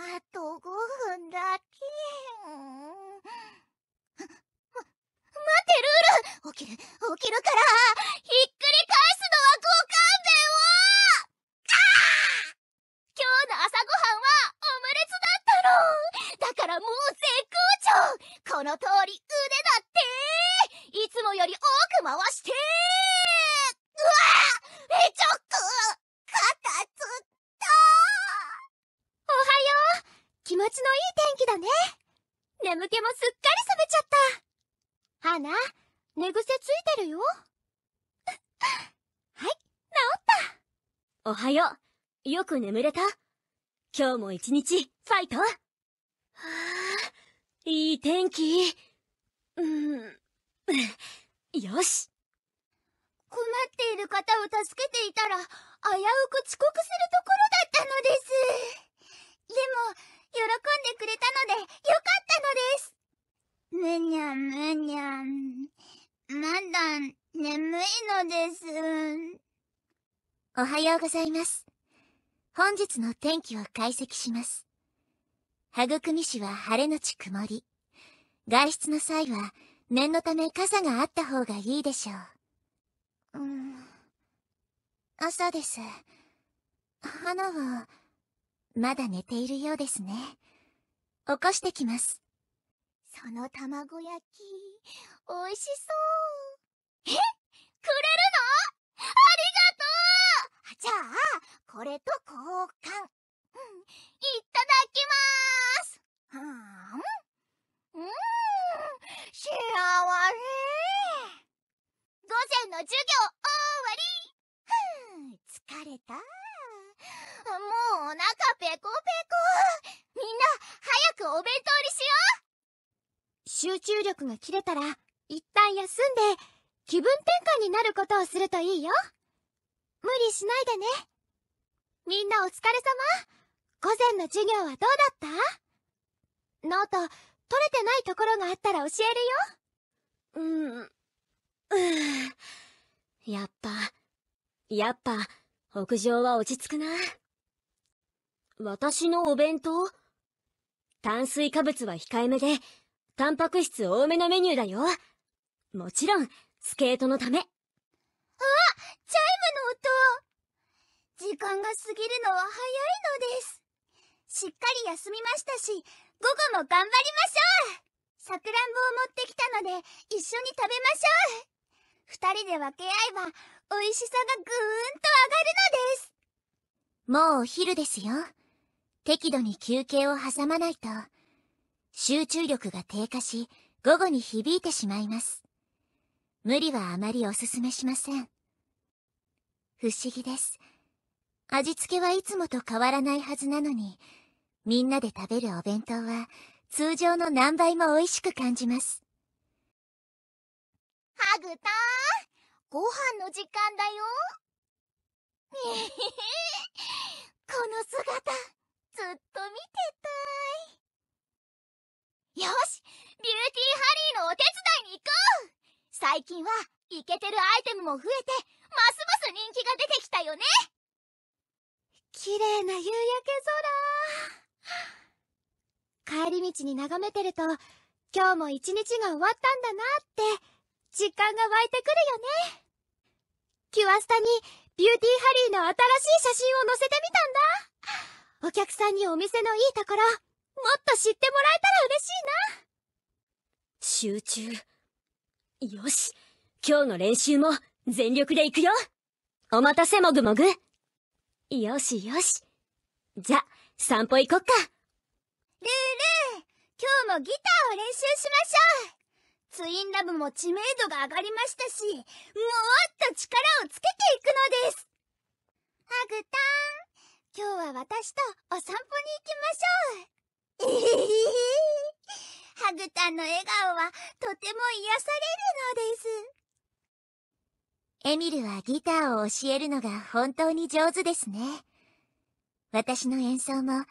あと5分だけ。んま、待って、ルール起きる、起きるからちのいい天気だね。眠気もすっかり覚めちゃった。花、寝癖ついてるよ。はい、治ったおはよう。よく眠れた今日も一日、ファイトはあ、いい天気。うん、よし。困っている方を助けていたら、危うく遅刻するところだったのです。喜んでくれたので、よかったのです。むにゃむにゃん。まだ、眠いのです。おはようございます。本日の天気を解析します。育み市は晴れのち曇り。外出の際は、念のため傘があった方がいいでしょう。うん。朝です。花は、まだ寝ているようですね。起こしてきます。その卵焼き、美味しそう。えくれるのありがとうじゃあ、これと交換。うん、いただきまーすはーん。うーん、幸せ。午前の授業、ペコペコみんな早くお弁当にしよう集中力が切れたら一旦休んで気分転換になることをするといいよ無理しないでねみんなお疲れ様午前の授業はどうだったノート取れてないところがあったら教えるようんうんやっぱやっぱ屋上は落ち着くな私のお弁当炭水化物は控えめで、タンパク質多めのメニューだよ。もちろん、スケートのため。あチャイムの音時間が過ぎるのは早いのです。しっかり休みましたし、午後も頑張りましょうさくらんぼを持ってきたので、一緒に食べましょう二人で分け合えば、美味しさがぐーんと上がるのですもうお昼ですよ。適度に休憩を挟まないと、集中力が低下し、午後に響いてしまいます。無理はあまりおすすめしません。不思議です。味付けはいつもと変わらないはずなのに、みんなで食べるお弁当は通常の何倍も美味しく感じます。ハグたーご飯の時間だよ。えへへ。この姿。ずっと見てたい。よしビューティーハリーのお手伝いに行こう最近はイケてるアイテムも増えて、ますます人気が出てきたよね綺麗な夕焼け空。帰り道に眺めてると、今日も一日が終わったんだなって、実感が湧いてくるよね。キュアスタにビューティーハリーの新しい写真を載せてみたんだ。お客さんにお店のいいところ、もっと知ってもらえたら嬉しいな。集中。よし、今日の練習も全力で行くよ。お待たせもぐもぐ。よしよし。じゃ、散歩行こっか。ルールー、今日もギターを練習しましょう。ツインラブも知名度が上がりましたし、もっと力をつけていくのです。ハグタン。今日は私とお散歩に行きましょう。ハグタンの笑顔はとても癒されるのです。エミルはギターを教えるのが本当に上手ですね。私の演奏も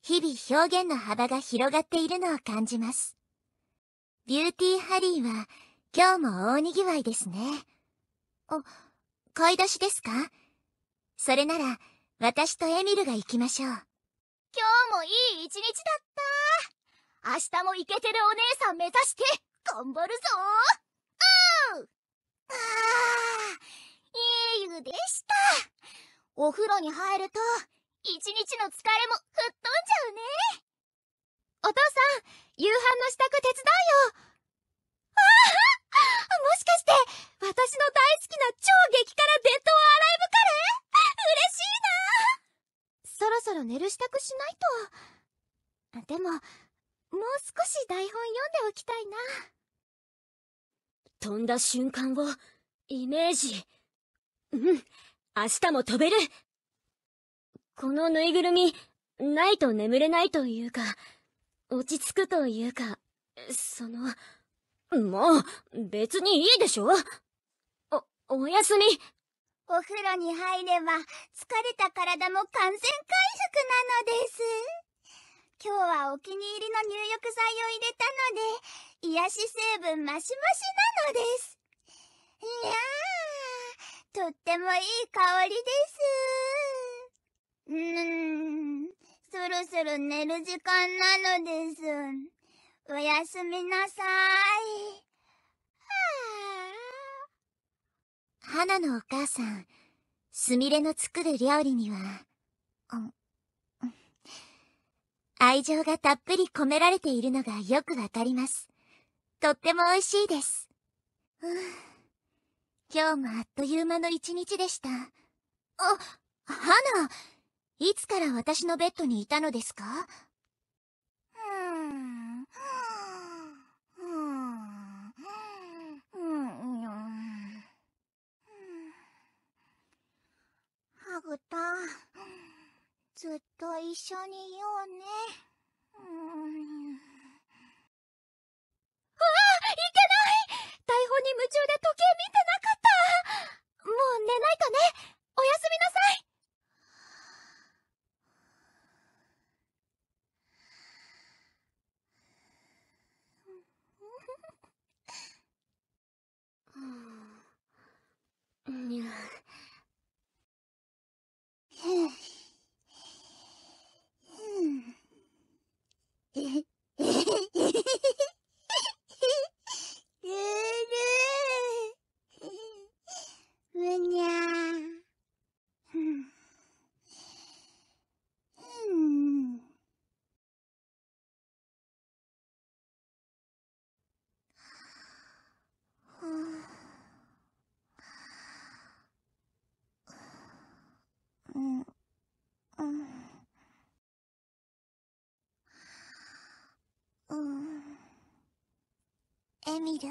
日々表現の幅が広がっているのを感じます。ビューティーハリーは今日も大賑わいですね。あ、買い出しですかそれなら私とエミルが行きましょう。今日もいい一日だった明日もイケてるお姉さん目指して、頑張るぞううあー、いい湯でした。お風呂に入ると、一日の疲れも吹っ飛んじゃうね。お父さん、夕飯の支度手伝うよ。でも、もう少し台本読んでおきたいな。飛んだ瞬間を、イメージ。うん、明日も飛べる。このぬいぐるみ、ないと眠れないというか、落ち着くというか、その、もう、別にいいでしょお、おやすみ。お風呂に入れば、疲れた体も完全回復なのです。今日はお気に入りの入浴剤を入れたので、癒し成分マシマシなのです。いやー、とってもいい香りです。うーん、そろそろ寝る時間なのです。おやすみなさーい。はぁ。花のお母さん、すみれの作る料理には、愛情がたっぷり込められているのがよくわかります。とっても美味しいです。今日もあっという間の一日でした。あ、花いつから私のベッドにいたのですかずっと一緒にいよう。うん、見る